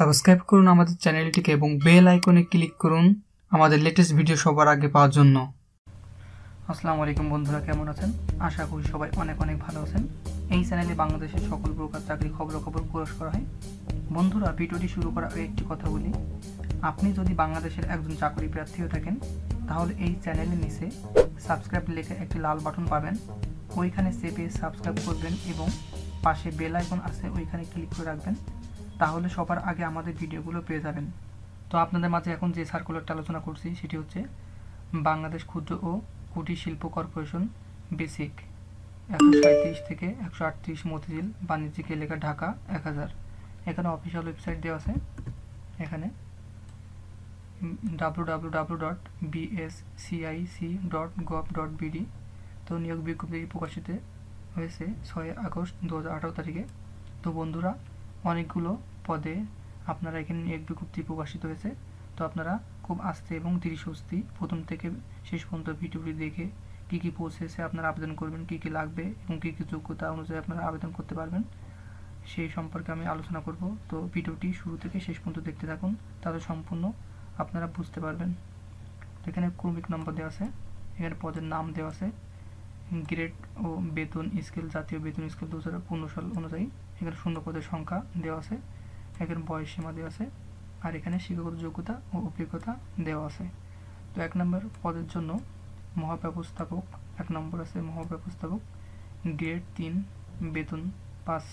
subscribe করুন আমাদের চ্যানেলটিকে এবং বেল আইকনে ক্লিক করুন আমাদের লেটেস্ট ভিডিও সবার আগে পাওয়ার জন্য আসসালামু আলাইকুম বন্ধুরা কেমন আছেন আশা করি সবাই অনেক অনেক ভালো আছেন এই চ্যানেলে বাংলাদেশের সকল প্রকার চাকরি খবর প্রকাশ করা হয় বন্ধুরা ভিডিওটি শুরু করা একটি কথা বলি আপনি যদি বাংলাদেশের একজন চাকরি প্রার্থী হয়ে থাকেন তাহলে এই চ্যানেলের নিচে সাবস্ক্রাইব লেখে একটি লাল বাটন পাবেন ওইখানে চেপে সাবস্ক্রাইব করবেন এবং পাশে বেল আইকন আছে ওইখানে ক্লিক করে রাখবেন তাহলে সবার আগে আমাদের ভিডিওগুলো পেয়ে যাবেন তো আপনাদের মাঝে এখন যে সার্কুলারটা আলোচনা করছি সেটি হচ্ছে বাংলাদেশ ক্ষুদ্র ও কুটির শিল্প কর্পোরেশন বেসিক একশো সাঁত্রিশ থেকে একশো আটত্রিশ মতিঝিল বাণিজ্যিক এলাকা ঢাকা এক হাজার এখানে অফিসিয়াল ওয়েবসাইট দেওয়া আছে এখানে W W W dot BSCIC dot gov dot BD তো নিয়োগ বিজ্ঞপ্তি প্রকাশিত হয়েছে ছয় আগস্ট দু তারিখে তো বন্ধুরা অনেকগুলো পদে আপনারা এখানে নিয়োগ বিজ্ঞপ্তি প্রকাশিত হয়েছে তো আপনারা খুব আস্তে এবং ধীর সুস্থি প্রথম থেকে শেষ পর্যন্ত ভিডিওটি দেখে কী কী প্রসেসে আপনারা আবেদন করবেন কী কী লাগবে এবং কী কী যোগ্যতা অনুযায়ী আপনারা আবেদন করতে পারবেন সেই সম্পর্কে আমি আলোচনা করব তো ভিডিওটি শুরু থেকে শেষ পর্যন্ত দেখতে থাকুন তাহলে সম্পূর্ণ আপনারা বুঝতে পারবেন এখানে ক্রমিক নম্বর দেওয়া আছে এখানে পদের নাম দেওয়া আছে গ্রেড ও বেতন স্কেল জাতীয় বেতন স্কেল দু হাজার সাল অনুযায়ী এখানে সুন্দর পদের সংখ্যা দেওয়া আছে এখানে বয়স সীমা দেওয়া আছে আর এখানে শিক্ষাগত যোগ্যতা ও অভিজ্ঞতা দেওয়া আছে তো এক নম্বর পদের জন্য মহাব্যবস্থাপক এক নম্বর আছে মহাব্যবস্থাপক গ্রেড তিন বেতন পাঁচ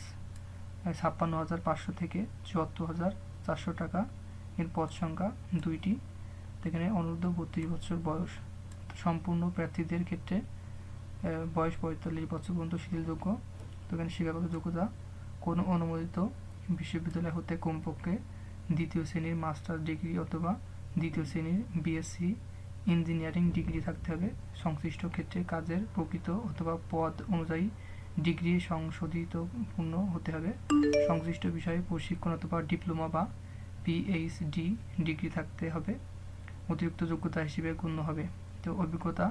ছাপ্পান্ন হাজার পাঁচশো থেকে চুয়াত্তর হাজার চারশো টাকা এর পদ সংখ্যা দুইটি এখানে অনূর্ধ্ব বত্রিশ বছর বয়স সম্পূর্ণ প্রার্থীদের ক্ষেত্রে বয়স পঁয়তাল্লিশ বছর পর্যন্ত শিথিলযোগ্য তো এখানে শিক্ষাগত যোগ্যতা কোনো অনুমোদিত বিশ্ববিদ্যালয় হতে কমপক্ষে দ্বিতীয় শ্রেণীর মাস্টার ডিগ্রি অথবা দ্বিতীয় শ্রেণীর বিএসসি ইঞ্জিনিয়ারিং ডিগ্রি থাকতে হবে সংশ্লিষ্ট ক্ষেত্রে কাজের প্রকৃত অথবা পদ অনুযায়ী ডিগ্রি সংশোধিত পূর্ণ হতে হবে সংশ্লিষ্ট বিষয়ে প্রশিক্ষণ অথবা ডিপ্লোমা বা পিএইচডি ডিগ্রি থাকতে হবে অতিরিক্ত যোগ্যতা হিসেবে গণ্য হবে তো অভিজ্ঞতা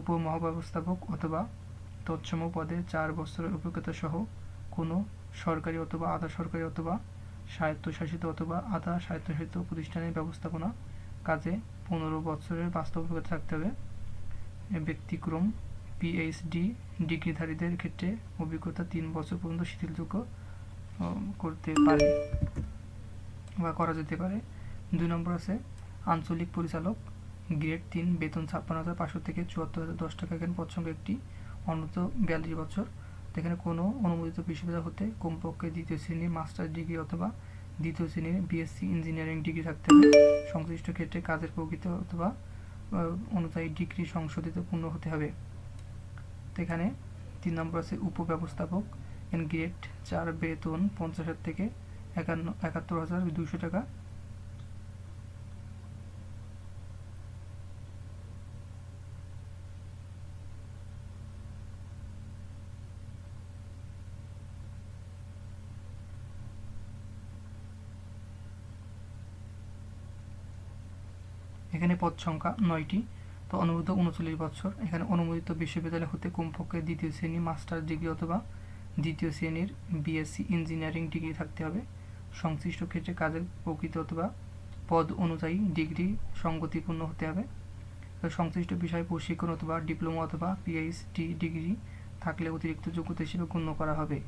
উপমহাব্যবস্থাপক অথবা তৎসম পদে চার বছরের অভিজ্ঞতা সহ কোনো সরকারি অথবা আধা সরকারি অথবা স্বায়ত্তশাসিত অথবা আধা স্বায়ত্তশাসিত প্রতিষ্ঠানের ব্যবস্থাপনা কাজে পনেরো বছরের বাস্তব থাকতে হবে ব্যক্তিক্রম পিএইচডি ডিগ্রিধারীদের ক্ষেত্রে অভিজ্ঞতা তিন বছর পর্যন্ত শিথিলযোগ্য করতে পারে বা করা যেতে পারে দুই নম্বর আছে আঞ্চলিক পরিচালক গ্রেড তিন বেতন ছাপ্পান্ন হাজার পাঁচশো থেকে চুয়াত্তর হাজার দশ টাকা পছন্দ একটি অন্যত বিয়াল্লিশ বছর যেখানে কোনো অনুমোদিত বিশ্ববিদ্যালয় হতে কমপক্ষে দ্বিতীয় শ্রেণীর মাস্টার্স ডিগ্রি অথবা দ্বিতীয় শ্রেণীর বিএসসি ইঞ্জিনিয়ারিং ডিগ্রি থাকতে হবে সংশ্লিষ্ট ক্ষেত্রে কাজের প্রকৃত অথবা অনুযায়ী ডিগ্রি সংশোধিত পূর্ণ হতে হবে এখানে তিন নম্বর আছে উপব্যবস্থাপক এন গ্রেড চার বেতন পঞ্চাশ হাজার থেকে একান্ন একাত্তর হাজার দুশো টাকা এখানে পদ সংখ্যা নয়টি তো অনুমোদিত উনচল্লিশ বছর এখানে অনুমোদিত বিশ্ববিদ্যালয় হতে কমপক্ষে দ্বিতীয় শ্রেণী মাস্টার ডিগ্রি অথবা দ্বিতীয় শ্রেণীর বিএসসি ইঞ্জিনিয়ারিং ডিগ্রি থাকতে হবে সংশ্লিষ্ট ক্ষেত্রে কাজের প্রকৃত অথবা পদ অনুযায়ী ডিগ্রি সঙ্গতিপূর্ণ হতে হবে সংশ্লিষ্ট বিষয়ে প্রশিক্ষণ অথবা ডিপ্লোমা অথবা পিএইচডি ডিগ্রি থাকলে অতিরিক্ত যোগ্যতা হিসেবে গণ্য করা হবে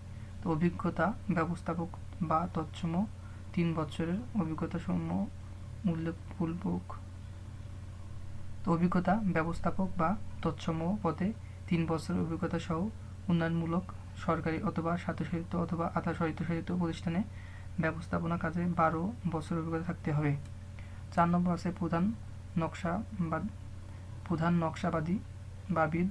তো অভিজ্ঞতা ব্যবস্থাপক বা তৎসম তিন বছরের অভিজ্ঞতা সম্ম মূল্যপূর্বক অভিজ্ঞতা ব্যবস্থাপক বা তৎসম পদে তিন বছর অভিজ্ঞতা সহ উন্নয়নমূলক সরকারি অথবা স্বায়ত্তশাসিত অথবা আধা স্বায়ত্তশাসিত প্রতিষ্ঠানে ব্যবস্থাপনা কাজে বারো বছর অভিজ্ঞতা থাকতে হবে চার নম্বর আছে প্রধান নকশা বা প্রধান নকশাবাদী বা বিদ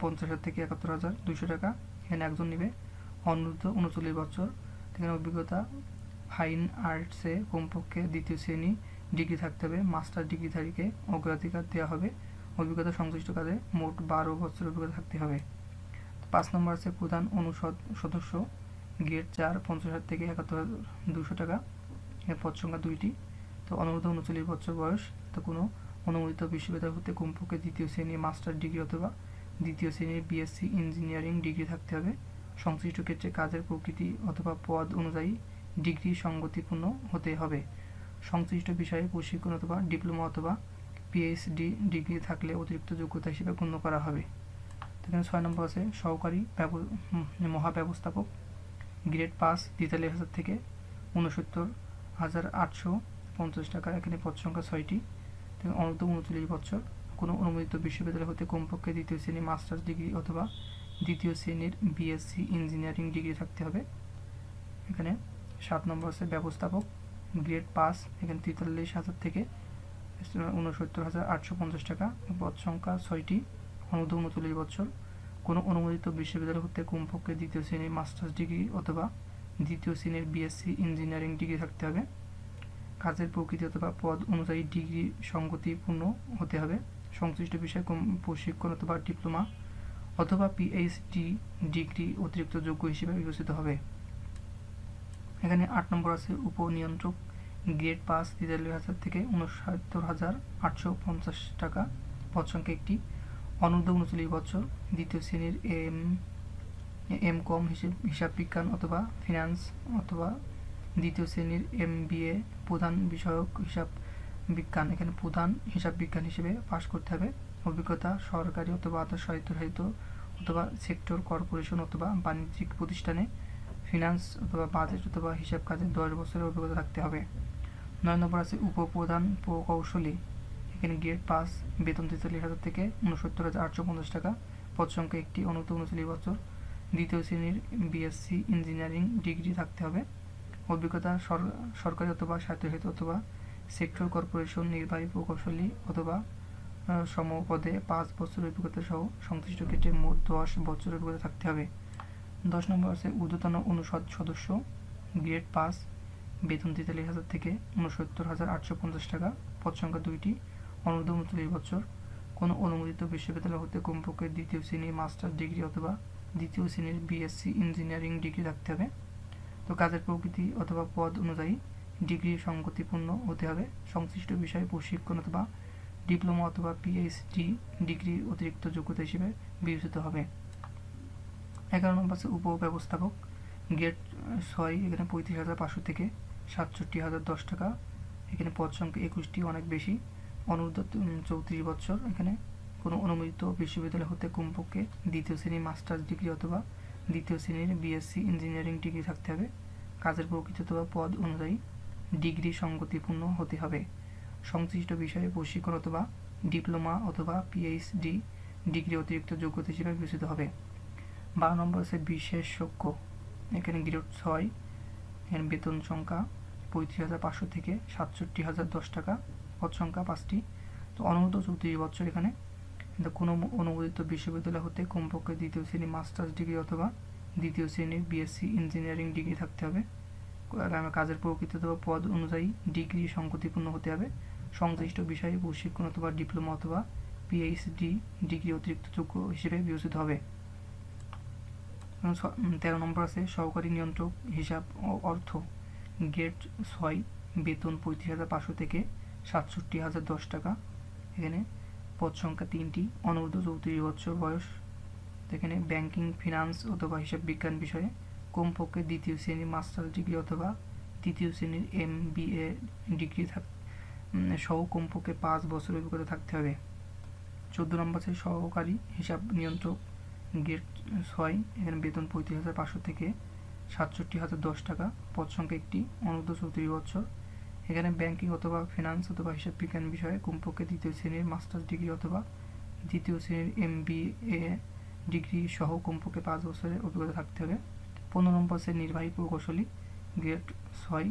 পঞ্চাশ হাজার থেকে একাত্তর হাজার দুশো টাকা এখানে একজন নেবে অনুরুদ্ধ উনচল্লিশ বছর এখানে অভিজ্ঞতা ফাইন আর্টসে কমপক্ষে দ্বিতীয় শ্রেণী ডিগ্রি থাকতে হবে মাস্টার ডিগ্রিধারীকে অগ্রাধিকার দেওয়া হবে অভিজ্ঞতা সংশ্লিষ্ট কাজে মোট বারো বছর অভিজ্ঞতা থাকতে হবে পাঁচ নম্বর আছে প্রধান অনুষদ সদস্য গেট চার পঞ্চাশ হাজার থেকে একাত্তর দুশো টাকা পদ সংখ্যা দুইটি তো অনুমোদিত উনচল্লিশ বছর বয়স তো কোনো অনুমোদিত বিশ্ববিদ্যালয় হতে কমপক্ষে দ্বিতীয় শ্রেণীর মাস্টার ডিগ্রি অথবা দ্বিতীয় শ্রেণীর বিএসসি ইঞ্জিনিয়ারিং ডিগ্রি থাকতে হবে সংশ্লিষ্ট ক্ষেত্রে কাজের প্রকৃতি অথবা পদ অনুযায়ী ডিগ্রি সংগতিপূর্ণ হতে হবে সংশ্লিষ্ট বিষয়ে প্রশিক্ষণ অথবা ডিপ্লোমা অথবা পিএইচডি ডিগ্রি থাকলে অতিরিক্ত যোগ্যতা হিসেবে গণ্য করা হবে এখানে ছয় নম্বর আছে সহকারী মহাব্যবস্থাপক গ্রেড পাস তেতাল্লিশ হাজার থেকে উনসত্তর হাজার আটশো পঞ্চাশ টাকা এখানে পদ সংখ্যা ছয়টি অনূর্ধ্ব উনচল্লিশ বছর কোনো অনুমোদিত বিশ্ববিদ্যালয় হতে কমপক্ষে দ্বিতীয় শ্রেণীর মাস্টার্স ডিগ্রি অথবা দ্বিতীয় শ্রেণীর বিএসসি ইঞ্জিনিয়ারিং ডিগ্রি থাকতে হবে এখানে সাত নম্বর আছে ব্যবস্থাপক গ্রেড পাস এখানে তেতাল্লিশ হাজার থেকে উনসত্তর হাজার আটশো পঞ্চাশ টাকা পদ সংখ্যা ছয়টি অনুর্ধ উনচল্লিশ বছর কোনো অনুমোদিত বিশ্ববিদ্যালয় হতে কমপক্ষে দ্বিতীয় শ্রেণীর মাস্টার্স ডিগ্রি অথবা দ্বিতীয় শ্রেণীর বিএসসি ইঞ্জিনিয়ারিং ডিগ্রি থাকতে হবে কাজের প্রকৃতি অথবা পদ অনুযায়ী ডিগ্রি সংগতিপূর্ণ হতে হবে সংশ্লিষ্ট বিষয়ে প্রশিক্ষণ অথবা ডিপ্লোমা অথবা পিএইচডি ডিগ্রি অতিরিক্ত যোগ্য হিসেবে বিবেচিত হবে এখানে আট নম্বর আছে উপনিয়ন্ত্রক গ্রেড পাস তিতাল্লিশ হাজার থেকে উনসত্তর হাজার আটশো পঞ্চাশ টাকা পদ সংখ্যা একটি অনূর্ধ্ব উনচল্লিশ বছর দ্বিতীয় শ্রেণীর এম এম কম হিসেব হিসাব বিজ্ঞান অথবা ফিনান্স অথবা দ্বিতীয় শ্রেণীর এম বিএ প্রধান বিষয়ক হিসাব বিজ্ঞান এখানে প্রধান হিসাব বিজ্ঞান হিসেবে পাশ করতে হবে অভিজ্ঞতা সরকারি অথবা আধা স্বায়ত্তশাসিত অথবা সেক্টর কর্পোরেশন অথবা বাণিজ্যিক প্রতিষ্ঠানে ফিনান্স অথবা বাজেট অথবা হিসাব কাজে দশ বছরের অভিজ্ঞতা রাখতে হবে নয় নম্বর আছে উপপ্রধান প্রকৌশলী এখানে গ্রেড পাস বেতন তেতাল্লিশ হাজার থেকে উনসত্তর হাজার আটশো পঞ্চাশ টাকা পদ সংখ্যা একটি অনুত উনচল্লিশ বছর দ্বিতীয় শ্রেণীর বিএসসি ইঞ্জিনিয়ারিং ডিগ্রি থাকতে হবে অভিজ্ঞতা সরকারি অথবা স্বায়ত্তশাসিত অথবা সেক্টর কর্পোরেশন নির্বাহী প্রকৌশলী অথবা সমপদে পাঁচ বছর অভিজ্ঞতা সহ সংশ্লিষ্ট ক্ষেত্রে মোট দশ বছর অভিজ্ঞতা থাকতে হবে দশ নম্বর আছে ঊর্ধ্বতন অনুষদ সদস্য গ্রেড পাস বেতন তেতাল্লিশ হাজার থেকে উনসত্তর হাজার আটশো পঞ্চাশ টাকা পদ সংখ্যা দুইটি অনুর্ধ উনচল্লিশ বছর কোনো অনুমোদিত বিশ্ববিদ্যালয় হতে কমপক্ষে দ্বিতীয় শ্রেণীর মাস্টার ডিগ্রি অথবা দ্বিতীয় শ্রেণীর বিএসসি ইঞ্জিনিয়ারিং ডিগ্রি থাকতে হবে তো কাজের প্রকৃতি অথবা পদ অনুযায়ী ডিগ্রি সংগতিপূর্ণ হতে হবে সংশ্লিষ্ট বিষয়ে প্রশিক্ষণ অথবা ডিপ্লোমা অথবা পিএইচডি ডিগ্রি অতিরিক্ত যোগ্যতা হিসেবে বিবেচিত হবে এগারো নম্বর আছে উপব্যবস্থাপক গেট ছয় এখানে পঁয়ত্রিশ হাজার পাঁচশো থেকে সাতষট্টি হাজার দশ টাকা এখানে পদ সংখ্যা একুশটি অনেক বেশি অনুরোধ চৌত্রিশ বছর এখানে কোনো অনুমোদিত বিশ্ববিদ্যালয় হতে কমপক্ষে দ্বিতীয় শ্রেণীর মাস্টার্স ডিগ্রি অথবা দ্বিতীয় শ্রেণীর বিএসসি ইঞ্জিনিয়ারিং ডিগ্রি থাকতে হবে কাজের প্রকৃতি অথবা পদ অনুযায়ী ডিগ্রি সংগতিপূর্ণ হতে হবে সংশ্লিষ্ট বিষয়ে প্রশিক্ষণ অথবা ডিপ্লোমা অথবা পিএইচডি ডিগ্রি অতিরিক্ত যোগ্যতা হিসেবে বিবেচিত হবে বারো নম্বর আছে সক্ষ এখানে গ্রেড ছয় এখানে বেতন সংখ্যা পঁয়ত্রিশ হাজার পাঁচশো থেকে সাতষট্টি হাজার দশ টাকা পদ সংখ্যা পাঁচটি তো অনুমত চৌত্রিশ বছর এখানে কিন্তু কোনো অনুমোদিত বিশ্ববিদ্যালয় হতে কমপক্ষে দ্বিতীয় শ্রেণীর মাস্টার্স ডিগ্রি অথবা দ্বিতীয় শ্রেণীর বিএসসি ইঞ্জিনিয়ারিং ডিগ্রি থাকতে হবে কাজের প্রকৃতি অথবা পদ অনুযায়ী ডিগ্রি সংগতিপূর্ণ হতে হবে সংশ্লিষ্ট বিষয়ে প্রশিক্ষণ অথবা ডিপ্লোমা অথবা পিএইচডি ডিগ্রি অতিরিক্ত যোগ্য হিসেবে বিবেচিত হবে তেরো নম্বর আছে সহকারী নিয়ন্ত্রক হিসাব অর্থ গেট ছয় বেতন পঁয়ত্রিশ হাজার পাঁচশো থেকে সাতষট্টি হাজার দশ টাকা এখানে পদ সংখ্যা তিনটি অনূর্ধ্ব চৌত্রিশ বছর বয়স এখানে ব্যাংকিং ফিনান্স অথবা হিসাব বিজ্ঞান বিষয়ে কমপক্ষে দ্বিতীয় শ্রেণীর মাস্টার্স ডিগ্রি অথবা তৃতীয় শ্রেণীর এম বি এ ডিগ্রি থাক সহ কমপক্ষে পাঁচ বছর অভিজ্ঞতা থাকতে হবে চোদ্দ নম্বর সহকারী হিসাব নিয়ন্ত্রক গেট ছয় এখানে বেতন পঁয়ত্রিশ হাজার পাঁচশো থেকে সাতষট্টি হাজার দশ টাকা পদ সংখ্যা একটি অনুদ্ধ চৌত্রিশ বছর এখানে ব্যাংকিং অথবা ফিনান্স অথবা হিসাব বিজ্ঞান বিষয়ে কমপক্ষে দ্বিতীয় শ্রেণীর মাস্টার্স ডিগ্রি অথবা দ্বিতীয় শ্রেণীর এম বি এ ডিগ্রি সহ কমপক্ষে পাঁচ বছরের অভিজ্ঞতা থাকতে হবে পনেরো নম্বর শ্রেণীর নির্বাহী প্রকৌশলী গ্রেড ছয়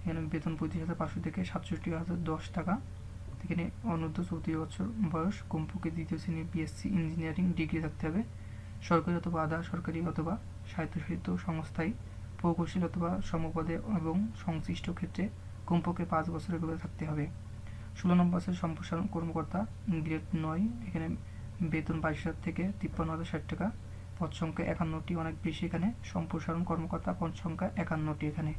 এখানে বেতন পঁয়ত্রিশ হাজার পাঁচশো থেকে সাতষট্টি হাজার দশ টাকা এখানে অনুদ্ধ চৌত্রিশ বছর বয়স কমপক্ষে দ্বিতীয় শ্রেণীর বিএসসি ইঞ্জিনিয়ারিং ডিগ্রি থাকতে হবে সরকারি অথবা আধা সরকারি অথবা স্বায়ত্তশাসিত সংস্থায় প্রকৌশল অথবা সমপদে এবং সংশ্লিষ্ট ক্ষেত্রে কমপক্ষে পাঁচ বছরের অভিজ্ঞতা থাকতে হবে ষোলো নম্বর বছরের সম্প্রসারণ কর্মকর্তা গ্রেড নয় এখানে বেতন বাইশ হাজার থেকে তিপ্পান্ন হাজার ষাট টাকা পদ সংখ্যা একান্নটি অনেক বেশি এখানে সম্প্রসারণ কর্মকর্তা পদ সংখ্যা একান্নটি এখানে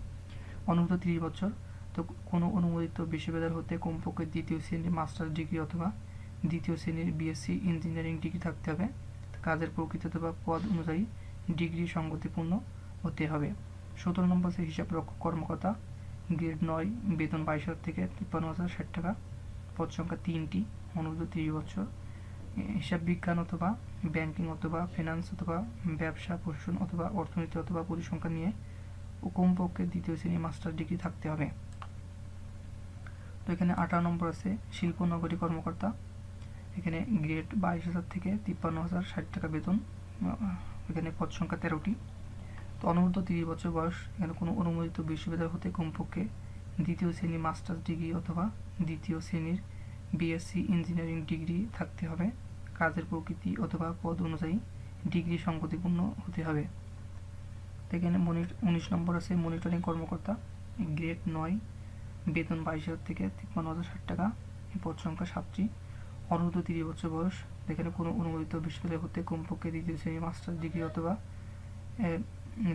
অনুমোদিত তিরিশ বছর তো কোনো অনুমোদিত বিশ্ববিদ্যালয় হতে কমপক্ষে দ্বিতীয় শ্রেণীর মাস্টার্স ডিগ্রি অথবা দ্বিতীয় শ্রেণীর বিএসসি ইঞ্জিনিয়ারিং ডিগ্রি থাকতে হবে কাজের প্রকৃত অথবা পদ অনুযায়ী ডিগ্রি সঙ্গতিপূর্ণ হতে হবে সতেরো নম্বর হচ্ছে হিসাব রক্ষক কর্মকর্তা গ্রেড নয় বেতন বাইশ হাজার থেকে তিপ্পান্ন হাজার ষাট টাকা পদ সংখ্যা তিনটি অনুরোধ তিরিশ বছর হিসাব বিজ্ঞান অথবা ব্যাংকিং অথবা ফিনান্স অথবা ব্যবসা প্রশাসন অথবা অর্থনীতি অথবা পরিসংখ্যান নিয়ে কমপক্ষে দ্বিতীয় শ্রেণী মাস্টার ডিগ্রি থাকতে হবে তো এখানে আঠারো নম্বর আছে শিল্পনগরী কর্মকর্তা এখানে গ্রেড বাইশ হাজার থেকে তিপ্পান্ন হাজার ষাট টাকা বেতন এখানে পদ সংখ্যা তেরোটি তো অনূর্ধ্ব তিরিশ বছর বয়স এখানে কোনো অনুমোদিত বিশ্ববিদ্যালয় হতে কমপক্ষে দ্বিতীয় শ্রেণীর মাস্টার্স ডিগ্রি অথবা দ্বিতীয় শ্রেণীর বিএসসি ইঞ্জিনিয়ারিং ডিগ্রি থাকতে হবে কাজের প্রকৃতি অথবা পদ অনুযায়ী ডিগ্রি সংগতিপূর্ণ হতে হবে তো এখানে মনিট উনিশ নম্বর আছে মনিটরিং কর্মকর্তা গ্রেড নয় বেতন বাইশ হাজার থেকে তিপ্পান্ন হাজার ষাট টাকা পদ সংখ্যা সাতটি অনূর্ধ্ব তিরিশ বছর বয়স যেখানে কোনো অনুমোদিত বিশ্ববিদ্যালয় হতে কমপক্ষে দ্বিতীয় শ্রেণী মাস্টার্স ডিগ্রি অথবা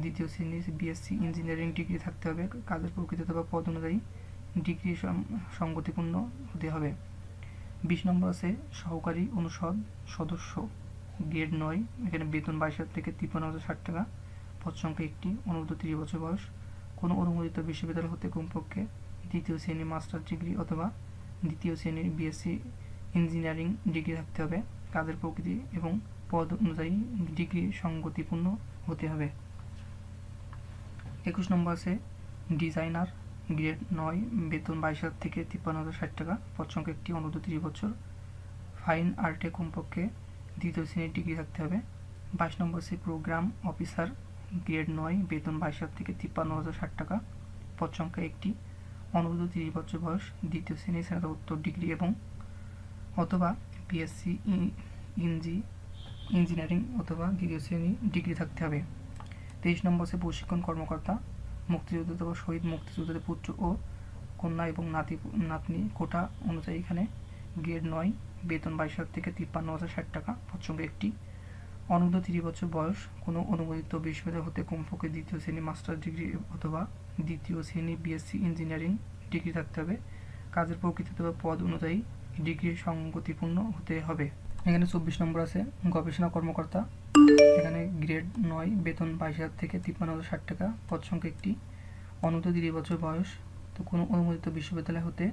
দ্বিতীয় শ্রেণীর বিএসসি ইঞ্জিনিয়ারিং ডিগ্রি থাকতে হবে কাজের প্রকৃতি অথবা পদ অনুযায়ী ডিগ্রি সংগতিপূর্ণ হতে হবে বিশ নম্বর আছে সহকারী অনুষদ সদস্য গ্রেড নয় এখানে বেতন বাইশ হাজার থেকে তিপ্পান্ন হাজার ষাট টাকা পদ সংখ্যা একটি অনুমোদিত তিরিশ বছর বয়স কোনো অনুমোদিত বিশ্ববিদ্যালয় হতে কমপক্ষে দ্বিতীয় শ্রেণীর মাস্টার ডিগ্রি অথবা দ্বিতীয় শ্রেণীর বিএসসি ইঞ্জিনিয়ারিং ডিগ্রি থাকতে হবে কাজের প্রকৃতি এবং পদ অনুযায়ী ডিগ্রি সঙ্গতিপূর্ণ হতে হবে একুশ নম্বর আছে ডিজাইনার গ্রেড নয় বেতন বাইশ হাজার থেকে তিপ্পান্ন হাজার ষাট টাকা পদ একটি অনুরোধ তিরিশ বছর ফাইন আর্টে কমপক্ষে দ্বিতীয় শ্রেণীর ডিগ্রি থাকতে হবে বাইশ নম্বর আছে প্রোগ্রাম অফিসার গ্রেড নয় বেতন বাইশ হাজার থেকে তিপ্পান্ন হাজার ষাট টাকা পদ একটি অনুরোধ তিরিশ বছর বয়স দ্বিতীয় শ্রেণীর স্নাতকোত্তর ডিগ্রি এবং অথবা বিএসসি ইঞ্জি ইঞ্জিনিয়ারিং অথবা দ্বিতীয় শ্রেণী ডিগ্রি থাকতে হবে তেইশ নম্বর সে প্রশিক্ষণ কর্মকর্তা মুক্তিযুদ্ধ অথবা শহীদ মুক্তিযোদ্ধাদের পুত্র ও কন্যা এবং নাতি নাতনি কোটা অনুযায়ী এখানে গ্রেড নয় বেতন বাইশ হাজার থেকে তিপ্পান্ন হাজার ষাট টাকা প্রসঙ্গে একটি অনুদ্ধ তিরিশ বছর বয়স কোনো অনুমোদিত বিশ্ববিদ্যালয় হতে কমপক্ষে দ্বিতীয় শ্রেণী মাস্টার্স ডিগ্রি অথবা দ্বিতীয় শ্রেণী বিএসসি ইঞ্জিনিয়ারিং ডিগ্রি থাকতে হবে কাজের প্রকৃতি অথবা পদ অনুযায়ী ডিগ্রি সংগতিপূর্ণ হতে হবে এখানে চব্বিশ নম্বর আছে গবেষণা কর্মকর্তা এখানে গ্রেড নয় বেতন বাইশ হাজার থেকে তিপ্পান্ন হাজার ষাট টাকা পদ সংখ্যা একটি অনন্ত তিরিশ বছর বয়স তো কোনো অনুমোদিত বিশ্ববিদ্যালয় হতে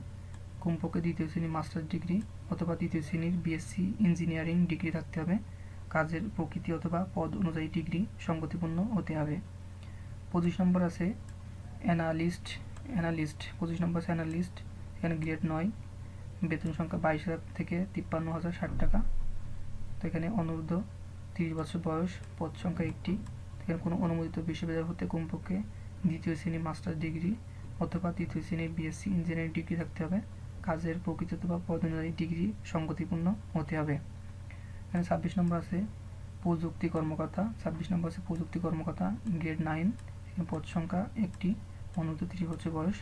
কমপক্ষে দ্বিতীয় শ্রেণীর মাস্টার্স ডিগ্রি অথবা তৃতীয় শ্রেণীর বিএসসি ইঞ্জিনিয়ারিং ডিগ্রি থাকতে হবে কাজের প্রকৃতি অথবা পদ অনুযায়ী ডিগ্রি সংগতিপূর্ণ হতে হবে পঁচিশ নম্বর আছে অ্যানালিস্ট অ্যানালিস্ট পঁচিশ নম্বর আছে অ্যানালিস্ট এখানে গ্রেড নয় বেতন সংখ্যা বাইশ হাজার থেকে তিপ্পান্ন হাজার ষাট টাকা তো এখানে অনুরুদ্ধ তিরিশ বছর বয়স পদ সংখ্যা একটি এখানে কোনো অনুমোদিত বিশ্ববিদ্যালয় হতে কমপক্ষে দ্বিতীয় শ্রেণী মাস্টার ডিগ্রি অথবা তৃতীয় শ্রেণীর বিএসসি ইঞ্জিনিয়ারিং ডিগ্রি থাকতে হবে কাজের প্রকৃত বা পদোন্নতি ডিগ্রি সংগতিপূর্ণ হতে হবে এখানে ছাব্বিশ নম্বর আছে প্রযুক্তি কর্মকর্তা ছাব্বিশ নম্বর আছে প্রযুক্তি কর্মকর্তা গ্রেড নাইন এখানে পদ সংখ্যা একটি অনুরুদ্ধ তিরিশ বছর বয়স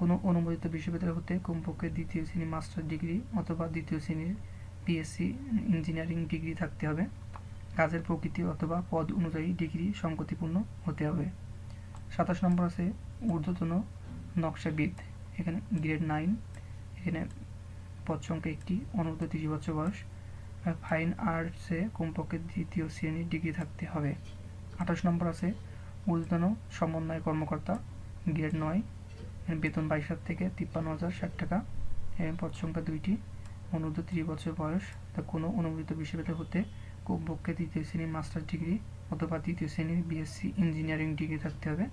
কোনো অনুমোদিত বিশ্ববিদ্যালয় হতে কমপক্ষে দ্বিতীয় শ্রেণীর মাস্টার ডিগ্রি অথবা দ্বিতীয় শ্রেণীর বিএসসি ইঞ্জিনিয়ারিং ডিগ্রি থাকতে হবে কাজের প্রকৃতি অথবা পদ অনুযায়ী ডিগ্রি সংগতিপূর্ণ হতে হবে সাতাশ নম্বর আছে ঊর্ধ্বতন নকশাবিদ এখানে গ্রেড নাইন এখানে পদ সংখ্যা একটি অনুমত ত্রিশ বছর বয়স ফাইন আর্টসে কমপক্ষে দ্বিতীয় শ্রেণীর ডিগ্রি থাকতে হবে আঠাশ নম্বর আছে ঊর্ধ্বতন সমন্বয় কর্মকর্তা গ্রেড নয় হ্যাঁ, বেতন বাইশ হাজার থেকে তিপ্পান্ন হাজার ষাট টাকা হ্যাঁ, পদ সংখ্যা দুইটি অনুর্ধ ত্রিশ বছর বয়স তা কোনো অনুমোদিত বিশ্ববিদ্যালয় হতে কমপক্ষে তৃতীয় শ্রেণীর মাস্টার্স ডিগ্রি অথবা তৃতীয় শ্রেণীর বিএসসি ইঞ্জিনিয়ারিং ডিগ্রি থাকতে হবে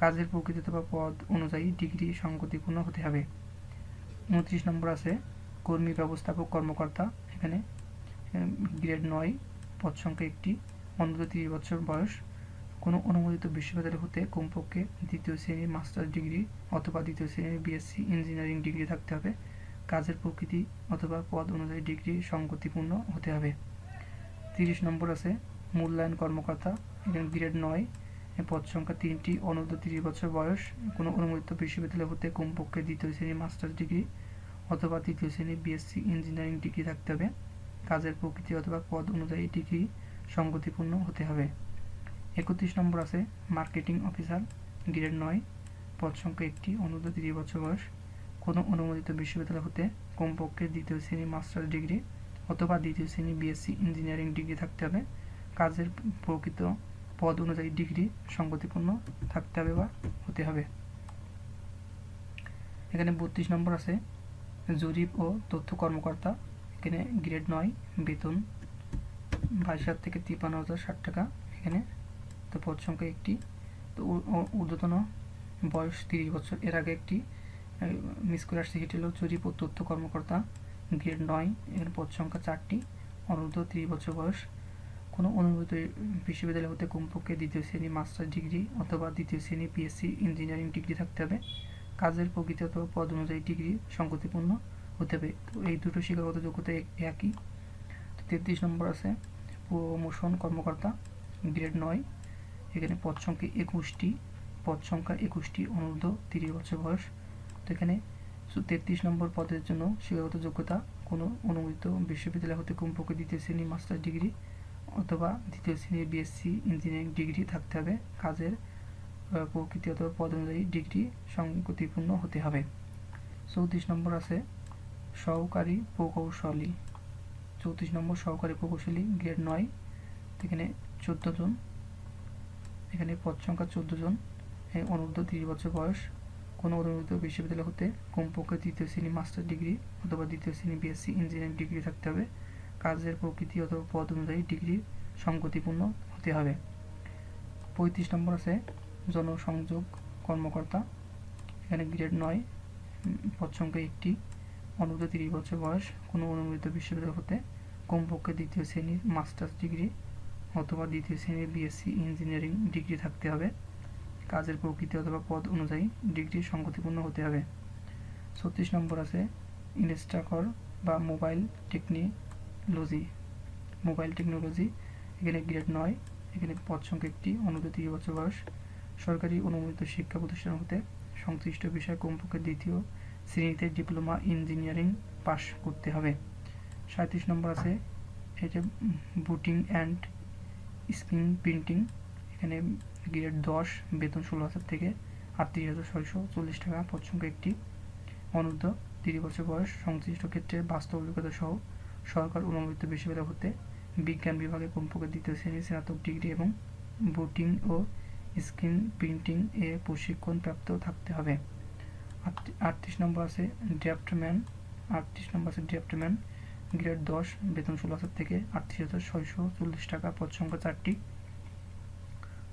কাজের প্রকৃত বা পদ অনুযায়ী ডিগ্রি সংগতিপূর্ণ হতে হবে উনত্রিশ নম্বর আছে কর্মী ব্যবস্থাপক কর্মকর্তা এখানে গ্রেড নয় পদ সংখ্যা একটি অন্তত তিরিশ বছর বয়স কোনো অনুমোদিত বিশ্ববিদ্যালয় হতে কমপক্ষে দ্বিতীয় শ্রেণীর মাস্টার্স ডিগ্রি অথবা দ্বিতীয় শ্রেণীর বিএসসি ইঞ্জিনিয়ারিং ডিগ্রি থাকতে হবে কাজের প্রকৃতি অথবা পদ অনুযায়ী ডিগ্রি সংগতিপূর্ণ হতে হবে তিরিশ নম্বর আছে মূল্যায়ন কর্মকর্তা এবং গ্রেড নয় পদ সংখ্যা তিনটি অনূর্ধ্ব তিরিশ বছর বয়স কোনো অনুমোদিত বিশ্ববিদ্যালয় হতে কমপক্ষে দ্বিতীয় শ্রেণীর মাস্টার্স ডিগ্রি অথবা তৃতীয় শ্রেণীর বিএসসি ইঞ্জিনিয়ারিং ডিগ্রি থাকতে হবে কাজের প্রকৃতি অথবা পদ অনুযায়ী ডিগ্রি সংগতিপূর্ণ হতে হবে একত্রিশ নম্বর আছে মার্কেটিং অফিসার গ্রেড নয় পদ সংখ্যা একটি অনুত দ্বিতীয় বছর বয়স কোনো অনুমোদিত বিশ্ববিদ্যালয় হতে কমপক্ষে দ্বিতীয় শ্রেণী মাস্টার্স ডিগ্রি অথবা দ্বিতীয় শ্রেণী বিএসসি ইঞ্জিনিয়ারিং ডিগ্রি থাকতে হবে কাজের প্রকৃত পদ অনুযায়ী ডিগ্রি সংগতিপূর্ণ থাকতে হবে বা হতে হবে এখানে বত্রিশ নম্বর আছে জরিপ ও তথ্য কর্মকর্তা এখানে গ্রেড নয় বেতন বাইশ হাজার থেকে তিপ্পান্ন হাজার ষাট টাকা এখানে তো পদ সংখ্যা একটি তো ঊর্ধ্বতন বয়স তিরিশ বছর এর আগে একটি মিস করে আসছে সেটি হলো চুরি প্রত্যত্ত কর্মকর্তা গ্রেড নয় এর পদ সংখ্যা চারটি অনূর্ধ্ব তিরিশ বছর বয়স কোনো অনুভূত বিশ্ববিদ্যালয় হতে কমপক্ষে দ্বিতীয় শ্রেণী মাস্টার ডিগ্রি অথবা দ্বিতীয় শ্রেণী পিএসসি ইঞ্জিনিয়ারিং ডিগ্রি থাকতে হবে কাজের প্রকৃতি অথবা পদ অনুযায়ী ডিগ্রি সংগতিপূর্ণ হতে হবে তো এই দুটো শিক্ষাগত যোগ্যতা একই তেত্রিশ নম্বর আছে প্রমোশন কর্মকর্তা গ্রেড নয় এখানে পথ সংখ্যা একুশটি পথ সংখ্যা একুশটি অনুর্ধ তিরিশ বছর বয়স তো এখানে তেত্রিশ নম্বর পদের জন্য শিক্ষাগত যোগ্যতা কোনো অনুমোদিত বিশ্ববিদ্যালয় হতে কমপক্ষে দ্বিতীয় শ্রেণী মাস্টার ডিগ্রি অথবা দ্বিতীয় শ্রেণীর বিএসসি ইঞ্জিনিয়ারিং ডিগ্রি থাকতে হবে কাজের প্রকৃতি অথবা পদ অনুযায়ী ডিগ্রি সংগতিপূর্ণ হতে হবে চৌত্রিশ নম্বর আছে সহকারী প্রকৌশলী চৌত্রিশ নম্বর সহকারী প্রকৌশলী গ্রেড নয় এখানে চোদ্দো জন এখানে পদ সংখ্যা চোদ্দো জন অনূর্ধ্ব তিরিশ বছর বয়স কোনো অনুমোদিত বিশ্ববিদ্যালয় হতে কমপক্ষে তৃতীয় শ্রেণী মাস্টার ডিগ্রি অথবা দ্বিতীয় শ্রেণী বিএসসি ইঞ্জিনিয়ারিং ডিগ্রি থাকতে হবে কাজের প্রকৃতি অথবা পদ অনুযায়ী ডিগ্রি সংগতিপূর্ণ হতে হবে পঁয়ত্রিশ নম্বর আছে জনসংযোগ কর্মকর্তা এখানে গ্রেড নয় পদ সংখ্যা একটি অনূর্ধ্ব তিরিশ বছর বয়স কোনো অনুমোদিত বিশ্ববিদ্যালয় হতে কমপক্ষে দ্বিতীয় শ্রেণীর মাস্টার্স ডিগ্রি অথবা দ্বিতীয় শ্রেণীর বিএসসি ইঞ্জিনিয়ারিং ডিগ্রি থাকতে হবে কাজের প্রকৃতি অথবা পদ অনুযায়ী ডিগ্রি সংগতিপূর্ণ হতে হবে ছত্রিশ নম্বর আছে ইনস্ট্রাকর বা মোবাইল টেকনোলজি মোবাইল টেকনোলজি এখানে গ্রেড নয় এখানে পদ সংখ্যা একটি অনুর্ধ তিরিশ বছর বয়স সরকারি অনুমোদিত শিক্ষা প্রতিষ্ঠান হতে সংশ্লিষ্ট বিষয়ে কমপক্ষে দ্বিতীয় শ্রেণীতে ডিপ্লোমা ইঞ্জিনিয়ারিং পাস করতে হবে সাঁত্রিশ নম্বর আছে এটা বুটিং অ্যান্ড স্ক্রিন প্রিন্টিং এখানে গ্রেড দশ বেতন ষোলো হাজার থেকে আটত্রিশ হাজার ছয়শো চল্লিশ টাকা পদসংখ্যা একটি অনুদ্ধ তিরিশ বছর বয়স সংশ্লিষ্ট ক্ষেত্রে বাস্তব অভিজ্ঞতা সহ সরকার অনুমোদিত বিশ্ববিদ্যালয় হতে বিজ্ঞান বিভাগে কমপক্ষে দ্বিতীয় শ্রেণীর স্নাতক ডিগ্রি এবং বোটিং ও স্ক্রিন প্রিন্টিং এ প্রশিক্ষণপ্রাপ্ত থাকতে হবে আটত্রিশ নম্বর আছে ড্রাফটম্যান আটত্রিশ নম্বর আছে ড্রাফটম্যান গ্রেড দশ বেতন ষোলো হাজার থেকে আটত্রিশ হাজার ছয়শো চল্লিশ টাকা পদ সংখ্যা চারটি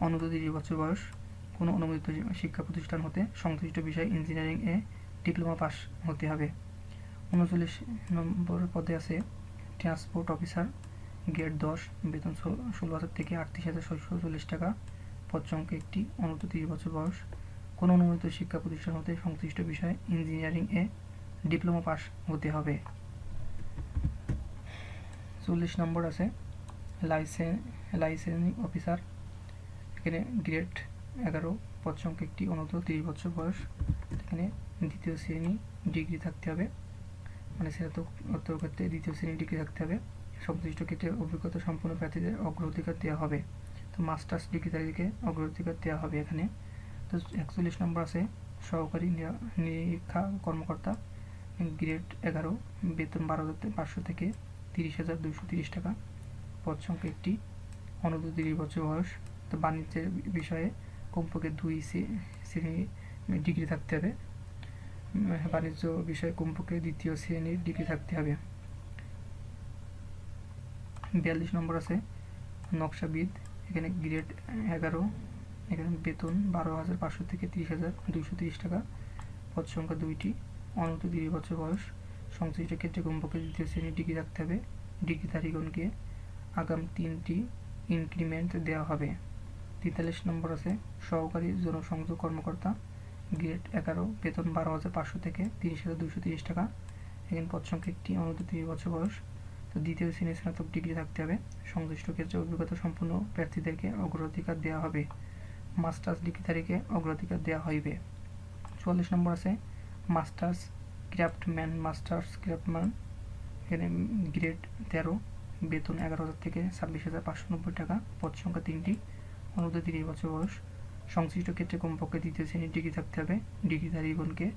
অনুগত তিরিশ বছর বয়স কোনো অনুমোদিত শিক্ষা প্রতিষ্ঠান হতে সংশ্লিষ্ট বিষয় ইঞ্জিনিয়ারিং এ ডিপ্লোমা পাস হতে হবে উনচল্লিশ নম্বর পদে আছে ট্রান্সপোর্ট অফিসার গ্রেড দশ বেতন ষোলো হাজার থেকে আটত্রিশ হাজার ছয়শো চল্লিশ টাকা পদ সংখ্যা একটি অনুগত তিরিশ বছর বয়স কোনো অনুমোদিত শিক্ষা প্রতিষ্ঠান হতে সংশ্লিষ্ট বিষয় ইঞ্জিনিয়ারিং এ ডিপ্লোমা পাস হতে হবে চল্লিশ নম্বর আছে লাইসেন লাইসেন্সিং অফিসার এখানে গ্রেড এগারো পদ সংখ্যা একটি অনন্ত তিরিশ বছর বয়স এখানে দ্বিতীয় শ্রেণী ডিগ্রি থাকতে হবে মানে স্নাতকোত্তর ক্ষেত্রে দ্বিতীয় শ্রেণী ডিগ্রি থাকতে হবে সংশ্লিষ্ট ক্ষেত্রে অভিজ্ঞতা সম্পূর্ণ প্রার্থীদের অগ্রাধিকার দেওয়া হবে তো মাস্টার্স ডিগ্রি তারিখে অগ্রাধিকার দেওয়া হবে এখানে তো একচল্লিশ নম্বর আছে সহকারী নিরীক্ষা কর্মকর্তা গ্রেড এগারো বেতন বারো হাজার পাঁচশো থেকে তিরিশ হাজার দুশো তিরিশ টাকা পদ সংখ্যা একটি অনূর্ধ্ব তিরিশ বছর বয়স তো বাণিজ্যের বিষয়ে কমপক্ষে দুই শ্রেণীর ডিগ্রি থাকতে হবে বাণিজ্য বিষয়ে কমপক্ষে দ্বিতীয় শ্রেণীর ডিগ্রি থাকতে হবে বিয়াল্লিশ নম্বর আছে নকশাবিদ এখানে গ্রেড এগারো এখানে বেতন বারো হাজার পাঁচশো থেকে তিরিশ হাজার দুশো তিরিশ টাকা পদ সংখ্যা দুইটি অনন্ত তিরিশ বছর বয়স সংশ্লিষ্ট ক্ষেত্রে কমপক্ষে দ্বিতীয় শ্রেণীর ডিগ্রি রাখতে হবে ডিগ্রিধারীগণকে আগাম তিনটি ইনক্রিমেন্ট দেওয়া হবে তেতাল্লিশ নম্বর আছে সহকারী জনসংযোগ কর্মকর্তা গ্রেড এগারো বেতন বারো হাজার পাঁচশো থেকে তিরিশ হাজার দুশো তিরিশ টাকা এখানে পদ সংখ্যা একটি অনুত তিরিশ বছর বয়স তো দ্বিতীয় শ্রেণীর স্নাতক ডিগ্রি থাকতে হবে সংশ্লিষ্ট ক্ষেত্রে অভিজ্ঞতা সম্পূর্ণ প্রার্থীদেরকে অগ্রাধিকার দেওয়া হবে মাস্টার্স ডিগ্রিধারীকে অগ্রাধিকার দেওয়া হইবে চুয়াল্লিশ নম্বর আছে মাস্টার্স ক্রাফটম্যান মাস্টার্স ক্রাফটম্যান এখানে গ্রেড তেরো বেতন এগারো হাজার থেকে ছাব্বিশ হাজার পাঁচশো নব্বই টাকা পদ সংখ্যা তিনটি অনুর্ধ তিরিশ বছর বয়স সংশ্লিষ্ট ক্ষেত্রে কমপক্ষে দ্বিতীয় শ্রেণীর ডিগ্রি থাকতে হবে ডিগ্রিধারীগণকে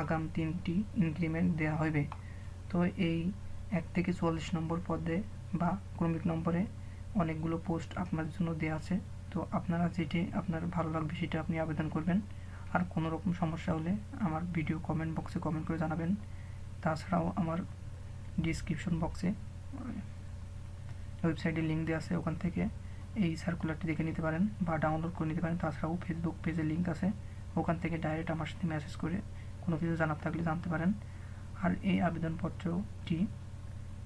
আগাম তিনটি ইনক্রিমেন্ট দেওয়া হবে তো এই এক থেকে চুয়াল্লিশ নম্বর পদে বা ক্রমিক নম্বরে অনেকগুলো পোস্ট আপনার জন্য দেওয়া আছে তো আপনারা যেটি আপনার ভালো লাগবে সেটা আপনি আবেদন করবেন আর কোনো রকম সমস্যা হলে আমার ভিডিও কমেন্ট বক্সে কমেন্ট করে জানাবেন তাছাড়াও আমার ডিসক্রিপশন বক্সে ওয়েবসাইটে লিঙ্ক দেওয়া আছে ওখান থেকে এই সার্কুলারটি দেখে নিতে পারেন বা ডাউনলোড করে নিতে পারেন তাছাড়াও ফেসবুক পেজে লিঙ্ক আছে ওখান থেকে ডাইরেক্ট আমার সাথে মেসেজ করে কোনো কিছু জানার থাকলে জানতে পারেন আর এই আবেদনপত্রটি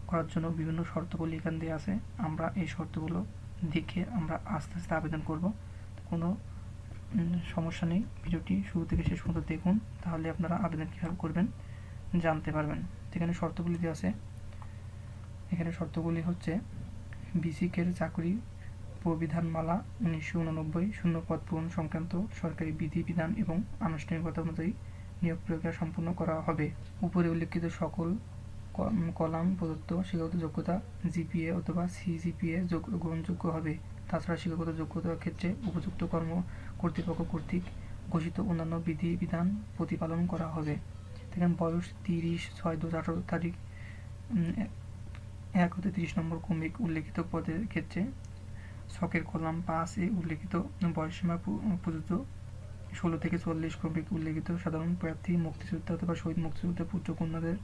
করার জন্য বিভিন্ন শর্তগুলি এখান দিয়ে আছে আমরা এই শর্তগুলো দেখে আমরা আস্তে আস্তে আবেদন করব কোনো সমস্যা নেই ভিডিওটি শুরু থেকে শেষ পর্যন্ত দেখুন তাহলে আপনারা আবেদন কীভাবে করবেন জানতে পারবেন এখানে শর্তগুলি দেওয়া আছে এখানে শর্তগুলি হচ্ছে বিসিকের চাকরি প্রবিধানমালা উনিশশো উননব্বই শূন্য পদ পূরণ সংক্রান্ত সরকারি বিধিবিধান এবং আনুষ্ঠানিকতা অনুযায়ী নিয়োগ প্রক্রিয়া সম্পন্ন করা হবে উপরে উল্লেখিত সকল কলাম প্রদত্ত শিক্ষাগত যোগ্যতা জিপিএ অথবা সিজিপিএ গ্রহণযোগ্য হবে তাছাড়া শিক্ষাগত যোগ্যতার ক্ষেত্রে উপযুক্ত কর্ম কর্তৃপক্ষ কর্তৃক ঘোষিত অন্যান্য বিধিবিধান প্রতিপালন করা হবে সেখানে বয়স তিরিশ ছয় দু হাজার আঠারো তারিখ এক হতে তিরিশ নম্বর কমিক উল্লেখিত পদের ক্ষেত্রে শখের কলাম পাঁচ এ উল্লেখিত বয়সীমা প্রযোজ্য ষোলো থেকে চল্লিশ কমিক উল্লেখিত সাধারণ প্রার্থী মুক্তিযোদ্ধা অথবা শহীদ মুক্তিযোদ্ধা পুত্রকন্যাদের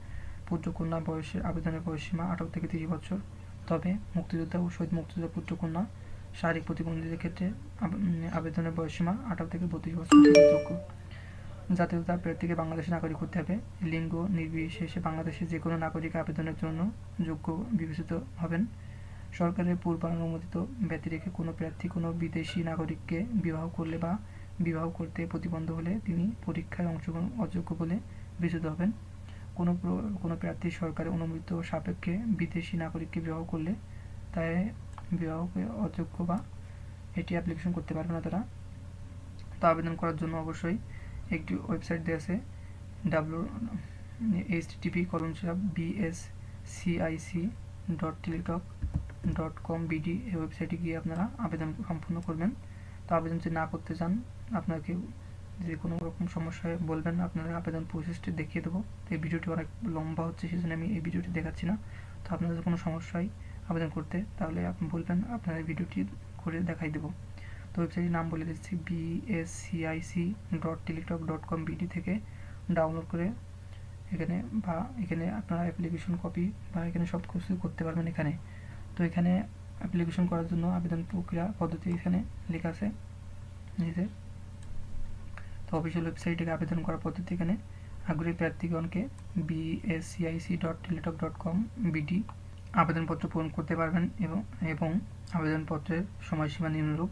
পুত্রকন্যা বয়সের আবেদনের বয়সীমা আঠারো থেকে তিরিশ বছর তবে মুক্তিযোদ্ধা ও শহীদ মুক্তিযোদ্ধা পুত্রকন্যা শারীরিক প্রতিবন্ধীদের ক্ষেত্রে আবেদনের বয়সীমা আঠারো থেকে বত্রিশ বছর যোগ্য জাতীয়তা প্রার্থীকে বাংলাদেশের নাগরিক হতে হবে লিঙ্গ নির্বিশেষে বাংলাদেশের যে কোনো নাগরিক আবেদনের জন্য যোগ্য বিবেচিত হবেন সরকারের পূর্বানুমোদিত ব্যতি রেখে কোনো প্রার্থী কোনো বিদেশি নাগরিককে বিবাহ করলে বা বিবাহ করতে প্রতিবন্ধ হলে তিনি পরীক্ষায় অংশগ্রহণ অযোগ্য বলে বিবেচিত হবেন কোনো কোনো প্রার্থী সরকারের অনুমোদিত সাপেক্ষে বিদেশি নাগরিককে বিবাহ করলে তাই বিবাহ অযোগ্য বা এটি অ্যাপ্লিকেশন করতে পারবে না তারা তো আবেদন করার জন্য অবশ্যই একটি ওয়েবসাইট দেওয়া আছে ডাব্লু এইচ টিপি কলম সেরাপ BS CIC dot Teletalk dot com BD এই ওয়েবসাইটে গিয়ে আপনারা আবেদন সম্পূর্ণ করবেন তো আবেদন যদি না করতে চান আপনাকে যে কোনো রকম সমস্যায় বলবেন আপনারা আবেদন প্রসেসটি দেখিয়ে দেবো এই ভিডিওটি অনেক লম্বা হচ্ছে সেজন্য আমি এই ভিডিওটি দেখাচ্ছি না তো আপনাদের কোনো সমস্যায় আবেদন করতে তাহলে আপনি বলবেন আপনার ভিডিওটি করে দেখাই দেবো তো ওয়েবসাইটের নাম বলে দিচ্ছি BSCIC dot Teletalk dot com BD থেকে ডাউনলোড করে এখানে বা এখানে আপনারা অ্যাপ্লিকেশন কপি বা এখানে সব কিছু করতে পারবেন এখানে তো এখানে অ্যাপ্লিকেশন করার জন্য আবেদন প্রক্রিয়া পদ্ধতি এখানে লেখা আছে নিজে তো অফিসিয়াল ওয়েবসাইটে আবেদন করার পদ্ধতি এখানে আগ্রহী প্রার্থীগণকে BSCIC dot Teletalk dot com BD আবেদনপত্র পূরণ করতে পারবেন এবং এবং আবেদনপত্রের সময়সীমা নিম্নরূপ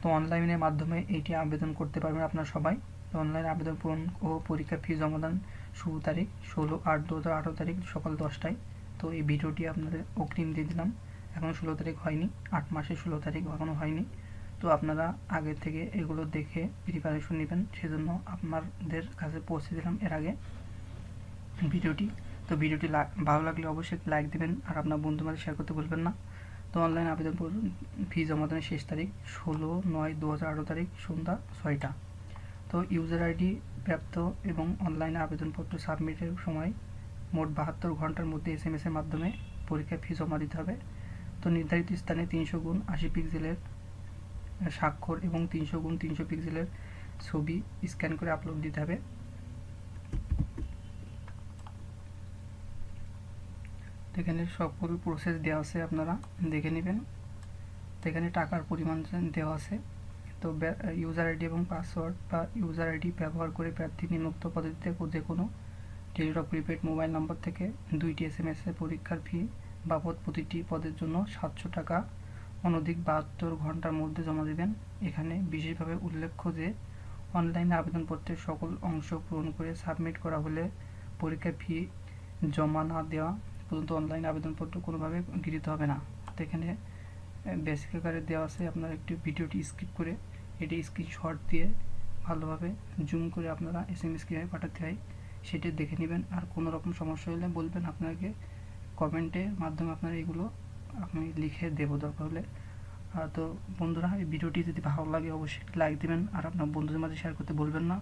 তো অনলাইনের মাধ্যমে এইটি আবেদন করতে পারবেন আপনার সবাই তো অনলাইন আবেদন পূরণ ও পরীক্ষা ফি জমাদান শুরু তারিখ ষোলো আট দু হাজার আঠারো তারিখ সকাল দশটায় তো এই ভিডিওটি আপনাদের অগ্রিম দিয়ে দিলাম এখনও ষোলো তারিখ হয়নি আট মাসে ষোলো তারিখ এখনও হয়নি তো আপনারা আগের থেকে এগুলো দেখে প্রিপারেশন নেবেন সেজন্য আপনাদের কাছে পৌঁছে দিলাম এর আগে ভিডিওটি তো ভিডিওটি ভালো লাগলে অবশ্যই লাইক দেবেন আর আপনার বন্ধু বান্ধব শেয়ার করতে ভুলবেন না তো অনলাইন আবেদন ফি জমাদানের শেষ তারিখ ষোলো নয় দু তারিখ সন্ধ্যা ছয়টা তো ইউজার আইডি প্রাপ্ত এবং অনলাইনে আবেদনপত্র সাবমিটের সময় মোট বাহাত্তর ঘন্টার মধ্যে এস এম এর মাধ্যমে পরীক্ষায় ফি জমা দিতে হবে তো নির্ধারিত স্থানে তিনশো গুণ আশি পিক্সেলের স্বাক্ষর এবং তিনশো গুণ তিনশো পিক্সেলের ছবি স্ক্যান করে আপলোড দিতে হবে এখানে সকল প্রসেস দেওয়া আছে আপনারা দেখে নেবেন তো এখানে টাকার পরিমাণ দেওয়া আছে তো ইউজার আইডি এবং পাসওয়ার্ড বা ইউজার আইডি ব্যবহার করে প্রার্থী নিমুক্ত পদ্ধতিতে যে কোনো টেলিটক প্রিপেড মোবাইল নম্বর থেকে দুইটি এস এম এস পরীক্ষার ফি বাবদ প্রতিটি পদের জন্য সাতশো টাকা অনধিক বাহাত্তর ঘন্টার মধ্যে জমা দেবেন এখানে বিশেষভাবে উল্লেখ্য যে অনলাইনে আবেদনপত্রের সকল অংশ পূরণ করে সাবমিট করা হলে পরীক্ষার ফি জমা না দেওয়া পর্যন্ত অনলাইন আবেদনপত্র কোনোভাবে গৃহীত হবে না তো এখানে বেসিক আকারে দেওয়া আছে আপনারা একটি ভিডিওটি স্কিপ করে এটি স্ক্রিনশট দিয়ে ভালোভাবে জুম করে আপনারা এস এম এস কীভাবে পাঠাতে হয় সেটি দেখে নেবেন আর কোনো রকম সমস্যা হলে বলবেন আপনাকে কমেন্টের মাধ্যমে আপনারা এগুলো আমি লিখে দেবো দরকার হলে তো বন্ধুরা এই ভিডিওটি যদি ভালো লাগে অবশ্যই লাইক দেবেন আর আপনার বন্ধুদের মাঝে শেয়ার করতে বলবেন না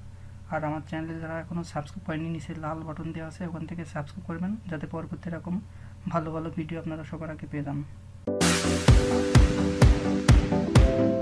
আর আমার চ্যানেলে যারা এখনও সাবস্ক্রাইব করেনি নিচে লাল বাটন দেওয়া আছে ওখান থেকে সাবস্ক্রাইব করবেন যাতে পরবর্তী এরকম ভালো ভালো ভিডিও আপনারা সবার আগে পেয়ে যান